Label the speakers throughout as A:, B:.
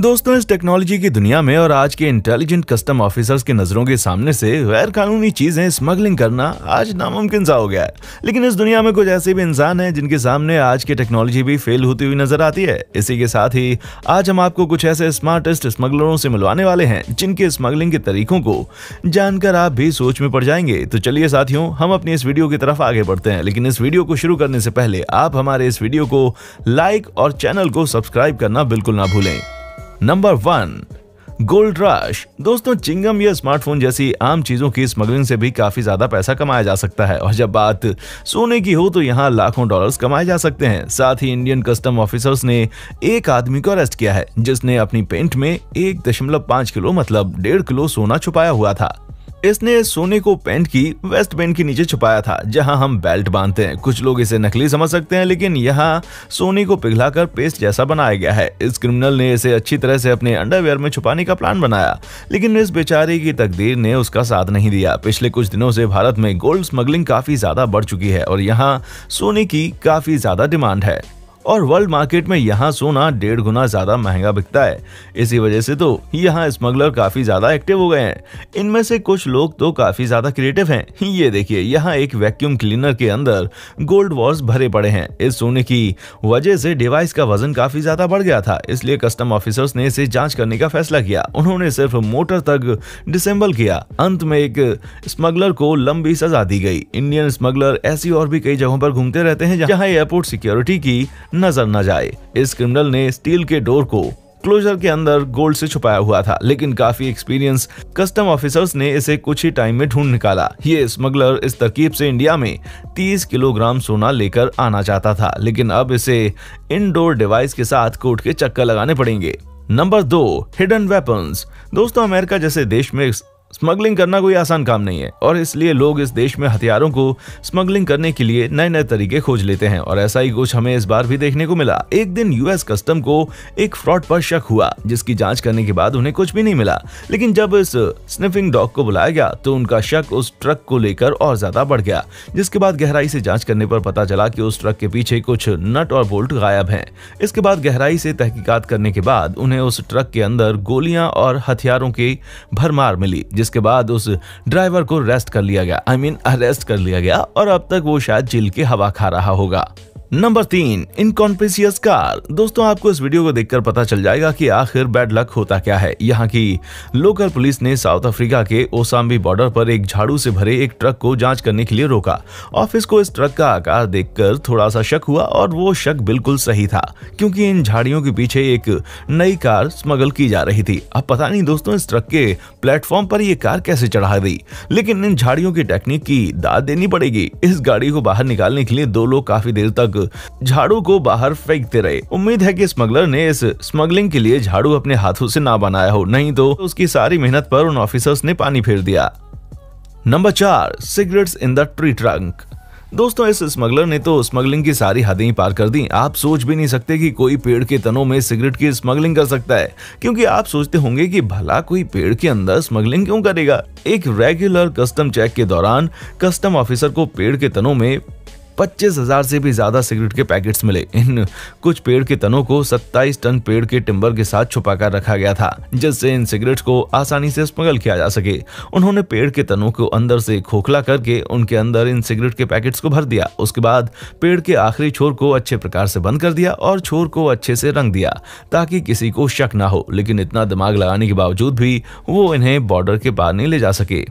A: दोस्तों इस टेक्नोलॉजी की दुनिया में और आज के इंटेलिजेंट कस्टम ऑफिसर्स की नजरों के सामने से गैर कानूनी चीजें स्मगलिंग करना आज नामुमकिन सा हो गया है लेकिन इस दुनिया में कुछ ऐसे भी इंसान हैं जिनके सामने आज की टेक्नोलॉजी भी फेल होती हुई नजर आती है इसी के साथ ही आज हम आपको कुछ ऐसे स्मार्टेस्ट स्मगलरों से मिलवाने वाले हैं जिनके स्मगलिंग के तरीकों को जानकर आप भी सोच में पड़ जाएंगे तो चलिए साथियों हम अपनी इस वीडियो की तरफ आगे बढ़ते हैं लेकिन इस वीडियो को शुरू करने से पहले आप हमारे इस वीडियो को लाइक और चैनल को सब्सक्राइब करना बिल्कुल ना भूलें नंबर वन गोल्ड रश दोस्तों चिंगम या स्मार्टफोन जैसी आम चीज़ों की स्मगलिंग से भी काफ़ी ज़्यादा पैसा कमाया जा सकता है और जब बात सोने की हो तो यहाँ लाखों डॉलर्स कमाए जा सकते हैं साथ ही इंडियन कस्टम ऑफिसर्स ने एक आदमी को अरेस्ट किया है जिसने अपनी पेंट में एक दशमलव पाँच किलो मतलब डेढ़ किलो सोना छुपाया हुआ था इसने सोने को पेंट की वेस्ट बैंड के नीचे छुपाया था जहां हम बेल्ट बांधते हैं कुछ लोग इसे नकली समझ सकते हैं लेकिन यहाँ सोने को पिघलाकर पेस्ट जैसा बनाया गया है इस क्रिमिनल ने इसे अच्छी तरह से अपने अंडरवेयर में छुपाने का प्लान बनाया लेकिन इस बेचारे की तकदीर ने उसका साथ नहीं दिया पिछले कुछ दिनों से भारत में गोल्ड स्मगलिंग काफी ज्यादा बढ़ चुकी है और यहाँ सोने की काफी ज्यादा डिमांड है और वर्ल्ड मार्केट में यहाँ सोना डेढ़ गुना ज्यादा महंगा बिकता है इसी वजह से तो यहाँ स्मगलर काफी ज्यादा एक्टिव हो गए हैं इनमें से कुछ लोग तो काफी ज्यादा क्रिएटिव हैं ये देखिए यहाँ एक वैक्यूम क्लीनर के अंदर गोल्ड वॉर्स भरे पड़े हैं इस सोने की वजह से डिवाइस का वजन काफी ज्यादा बढ़ गया था इसलिए कस्टम ऑफिसर्स ने इसे जाँच करने का फैसला किया उन्होंने सिर्फ मोटर तक डिसम्बल किया अंत में एक स्मगलर को लंबी सजा दी गई इंडियन स्मगलर ऐसी और भी कई जगहों पर घूमते रहते हैं जहाँ एयरपोर्ट सिक्योरिटी की नजर न जाए इस क्रिमिनल ने स्टील के डोर को क्लोजर के अंदर गोल्ड से छुपाया हुआ था लेकिन काफी एक्सपीरियंस कस्टम ऑफिसर्स ने इसे कुछ ही टाइम में ढूंढ निकाला ये स्मगलर इस तरकीब से इंडिया में 30 किलोग्राम सोना लेकर आना चाहता था लेकिन अब इसे इनडोर डिवाइस के साथ कोर्ट के चक्कर लगाने पड़ेंगे नंबर दो हिडन वेपन्स दोस्तों अमेरिका जैसे देश में स्मगलिंग करना कोई आसान काम नहीं है और इसलिए लोग इस देश में हथियारों को स्मगलिंग करने के लिए नए नए तरीके खोज लेते हैं और ऐसा ही कुछ हमें इस बार भी देखने को मिला एक दिन यूएस कस्टम को एक फ्रॉड पर शक हुआ जिसकी जांच करने के बाद उन्हें कुछ भी नहीं मिला लेकिन जब इस स्निफिंग डॉग को बुलाया गया तो उनका शक उस ट्रक को लेकर और ज्यादा बढ़ गया जिसके बाद गहराई से जांच करने पर पता चला कि उस ट्रक के पीछे कुछ नट और बोल्ट गायब हैं इसके बाद गहराई से तहकीकात करने के बाद उन्हें उस ट्रक के अंदर गोलियां और हथियारों की भरमार मिली जिसके बाद उस ड्राइवर को रेस्ट कर लिया गया I I mean mean, arrest कर लिया गया और अब तक वो शायद जेल की हवा खा रहा होगा नंबर तीन इनकॉन्पिसियस कार दोस्तों आपको इस वीडियो को देखकर पता चल जाएगा कि आखिर बैड लक होता क्या है यहाँ की लोकल पुलिस ने साउथ अफ्रीका के ओसाम्बी बॉर्डर पर एक झाड़ू से भरे एक ट्रक को जांच करने के लिए रोका ऑफिस को इस ट्रक का आकार देखकर थोड़ा सा शक हुआ और वो शक बिल्कुल सही था क्यूँकी इन झाड़ियों के पीछे एक नई कार स्मगल की जा रही थी अब पता नहीं दोस्तों इस ट्रक के प्लेटफॉर्म पर यह कार कैसे चढ़ा दी लेकिन इन झाड़ियों की टेक्निक की दाद देनी पड़ेगी इस गाड़ी को बाहर निकालने के लिए दो लोग काफी देर तक झाड़ू को बाहर फेंकते रहे उम्मीद है कि स्मगलर ने इस स्मगलिंग के लिए झाड़ू अपने हाथों से ना बनाया हो नहीं तो उसकी सारी मेहनत पर उन ऑफिसर्स ने पानी फेर दिया नंबर चार cigarettes in the tree trunk दोस्तों इस स्मगलर ने तो स्मगलिंग की सारी हदें ही पार कर दी आप सोच भी नहीं सकते कि कोई पेड़ के तनों में सिगरेट की स्मगलिंग कर सकता है क्योंकि आप सोचते होंगे कि भला कोई पेड़ के अंदर स्मगलिंग क्यों करेगा एक रेगुलर कस्टम चेक के दौरान कस्टम ऑफिसर को पेड़ के तनों में पच्चीस हजार से भी ज्यादा सिगरेट के पैकेट्स मिले इन कुछ पेड़ के तनों को 27 टन पेड़ के टिम्बर के साथ छुपा कर रखा गया था जिससे इन सिगरेट को आसानी से स्मगल किया जा सके उन्होंने पेड़ के तनों को अंदर से खोखला करके उनके अंदर इन सिगरेट के पैकेट्स को भर दिया उसके बाद पेड़ के आखिरी छोर को अच्छे प्रकार से बंद कर दिया और छोर को अच्छे से रंग दिया ताकि किसी को शक न हो लेकिन इतना दिमाग लगाने के बावजूद भी वो इन्हें बॉर्डर के पार नहीं ले जा सके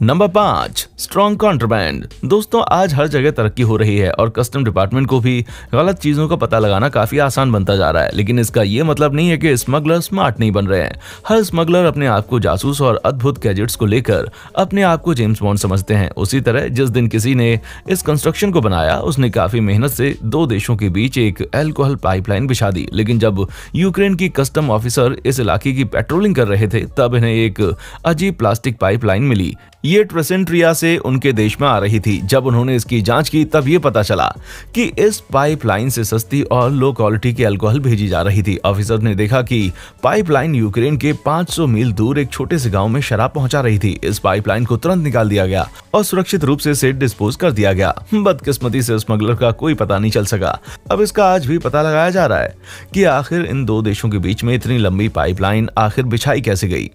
A: नंबर पाँच स्ट्रॉन्ग कॉन्ट्राबैंड दोस्तों आज हर जगह तरक्की हो रही है और कस्टम डिपार्टमेंट को भी गलत चीजों का पता लगाना काफी आसान बनता जा रहा है लेकिन इसका ये मतलब नहीं है कि स्मगलर स्मार्ट नहीं बन रहे हैं हर स्मगलर अपने आप को जासूस और अद्भुत गैजेट्स को लेकर अपने आप को जेम्स बॉन्ड समझते हैं उसी तरह जिस दिन किसी ने इस कंस्ट्रक्शन को बनाया उसने काफी मेहनत से दो देशों के बीच एक एल्कोहल पाइपलाइन बिछा दी लेकिन जब यूक्रेन की कस्टम ऑफिसर इस इलाके की पेट्रोलिंग कर रहे थे तब इन्हें एक अजीब प्लास्टिक पाइपलाइन मिली ये ट्रेसेंट्रिया से उनके देश में आ रही थी जब उन्होंने इसकी जांच की तब ये पता चला कि इस पाइपलाइन से सस्ती और लो क्वालिटी की अल्कोहल भेजी जा रही थी ऑफिसर ने देखा कि पाइपलाइन यूक्रेन के 500 मील दूर एक छोटे से गाँव में शराब पहुंचा रही थी इस पाइपलाइन को तुरंत निकाल दिया गया और सुरक्षित रूप से डिस्पोज कर दिया गया बदकिस्मती से स्मगलर का कोई पता नहीं चल सका अब इसका आज भी पता लगाया जा रहा है की आखिर इन दो देशों के बीच में इतनी लंबी पाइपलाइन आखिर बिछाई कैसे गई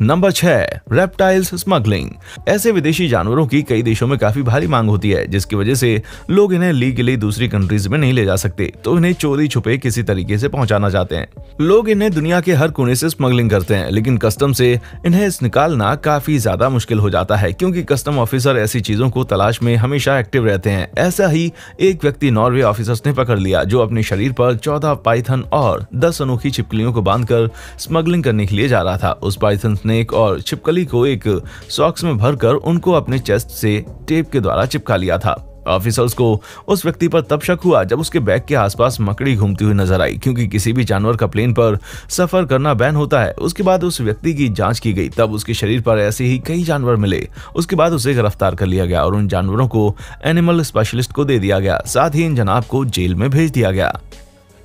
A: नंबर छह रेप्टाइल्स स्मगलिंग ऐसे विदेशी जानवरों की कई देशों में काफी भारी मांग होती है जिसकी वजह से लोग इन्हें ली के लिए दूसरी कंट्रीज में नहीं ले जा सकते तो इन्हें चोरी छुपे किसी तरीके से पहुंचाना चाहते हैं लोग इन्हें दुनिया के हर कोने से स्मगलिंग करते हैं लेकिन कस्टम से इन्हें निकालना काफी ज्यादा मुश्किल हो जाता है क्योंकि कस्टम ऑफिसर ऐसी चीजों को तलाश में हमेशा एक्टिव रहते हैं ऐसा ही एक व्यक्ति नॉर्वे ऑफिसर ने पकड़ लिया जो अपने शरीर पर चौदह पाइथन और दस अनोखी छिपकलियों को बांध स्मगलिंग करने के लिए जा रहा था उस पाइथन स्नेक और छिपकली को एक सॉक्स में भरकर उनको अपने चेस्ट से टेप के द्वारा चिपका लिया था ऑफिसर्स को उस व्यक्ति पर तब शक हुआ जब उसके बैग के आसपास मकड़ी घूमती हुई नजर आई क्योंकि किसी भी जानवर का प्लेन पर सफर करना बैन होता है उसके बाद उस व्यक्ति की जांच की गई तब उसके शरीर पर ऐसे ही कई जानवर मिले उसके बाद उसे गिरफ्तार कर लिया गया और उन जानवरों को एनिमल स्पेशलिस्ट को दे दिया गया साथ ही इन जनाब को जेल में भेज दिया गया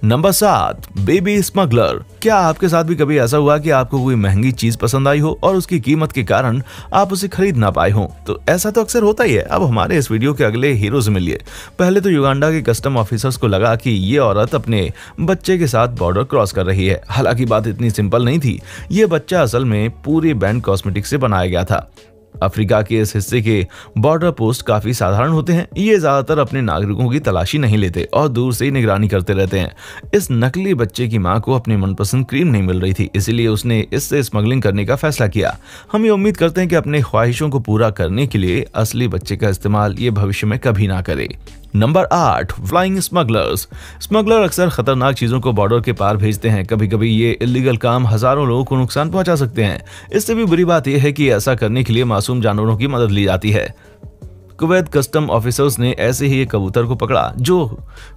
A: नंबर सात बेबी स्मगलर क्या आपके साथ भी कभी ऐसा हुआ कि आपको कोई महंगी चीज पसंद आई हो और उसकी कीमत के कारण आप उसे खरीद ना पाए हो तो ऐसा तो अक्सर होता ही है अब हमारे इस वीडियो के अगले हीरो से मिलिए पहले तो युगांडा के कस्टम ऑफिसर्स को लगा कि ये औरत अपने बच्चे के साथ बॉर्डर क्रॉस कर रही है हालांकि बात इतनी सिंपल नहीं थी ये बच्चा असल में पूरे बैंड कॉस्मेटिक से बनाया गया था अफ्रीका के इस हिस्से के बॉर्डर पोस्ट काफी साधारण होते हैं ये ज्यादातर अपने नागरिकों की तलाशी नहीं लेते और दूर से ही निगरानी करते रहते हैं इस नकली बच्चे की माँ को अपनी मनपसंद क्रीम नहीं मिल रही थी इसीलिए उसने इससे स्मगलिंग करने का फैसला किया हम ये उम्मीद करते हैं कि अपने ख्वाहिशों को पूरा करने के लिए असली बच्चे का इस्तेमाल ये भविष्य में कभी ना करे नंबर आठ फ्लाइंग स्मगलर्स स्मगलर अक्सर खतरनाक चीज़ों को बॉर्डर के पार भेजते हैं कभी कभी ये इलीगल काम हजारों लोगों को नुकसान पहुंचा सकते हैं इससे भी बुरी बात यह है कि ऐसा करने के लिए मासूम जानवरों की मदद ली जाती है कुवैत कस्टम ऑफिसर्स ने ऐसे ही एक कबूतर को पकड़ा जो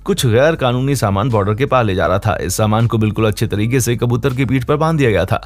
A: कुछ गैर कानूनी सामान बॉर्डर के पार ले जा रहा था इस सामान को बिल्कुल अच्छे तरीके से कबूतर की पीठ पर बांध दिया गया था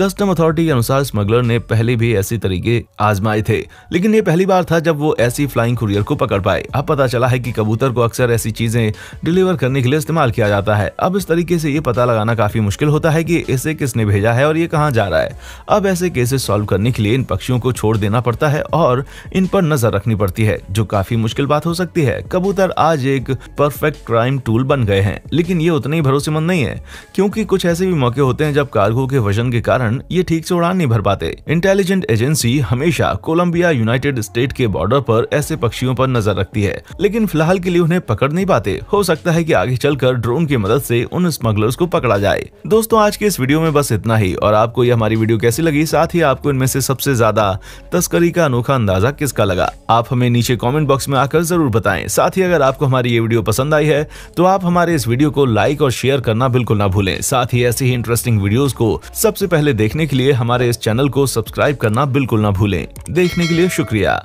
A: कस्टम अथॉरिटी के अनुसार स्मगलर ने पहले भी ऐसे तरीके आजमाए थे लेकिन ये पहली बार था जब वो ऐसी फ्लाइंग कुरियर को पकड़ पाए अब पता चला है की कबूतर को अक्सर ऐसी चीजें डिलीवर करने के लिए इस्तेमाल किया जाता है अब इस तरीके से ये पता लगाना काफी मुश्किल होता है की इसे किसने भेजा है और ये कहाँ जा रहा है अब ऐसे केसेस सॉल्व करने के लिए इन पक्षियों को छोड़ देना पड़ता है और इन पर नजर रखनी पड़ती है है जो काफी मुश्किल बात हो सकती है कबूतर आज एक परफेक्ट क्राइम टूल बन गए हैं लेकिन ये उतने ही भरोसेमंद नहीं है क्योंकि कुछ ऐसे भी मौके होते हैं जब कार्गो के वजन के कारण ये ठीक से उड़ान नहीं भर पाते इंटेलिजेंट एजेंसी हमेशा कोलम्बिया यूनाइटेड स्टेट के बॉर्डर पर ऐसे पक्षियों पर नजर रखती है लेकिन फिलहाल के लिए उन्हें पकड़ नहीं पाते हो सकता है की आगे चलकर ड्रोन की मदद ऐसी उन स्मगलर्स को पकड़ा जाए दोस्तों आज के इस वीडियो में बस इतना ही और आपको ये हमारी वीडियो कैसी लगी साथ ही आपको इनमें से सबसे ज्यादा तस्करी का अनोखा अंदाजा किसका लगा आप हमें नीचे कॉमेंट बॉक्स में आकर जरूर बताएं साथ ही अगर आपको हमारी ये वीडियो पसंद आई है तो आप हमारे इस वीडियो को लाइक और शेयर करना बिल्कुल ना भूलें साथ ही ऐसी ही इंटरेस्टिंग वीडियोस को सबसे पहले देखने के लिए हमारे इस चैनल को सब्सक्राइब करना बिल्कुल ना भूलें देखने के लिए शुक्रिया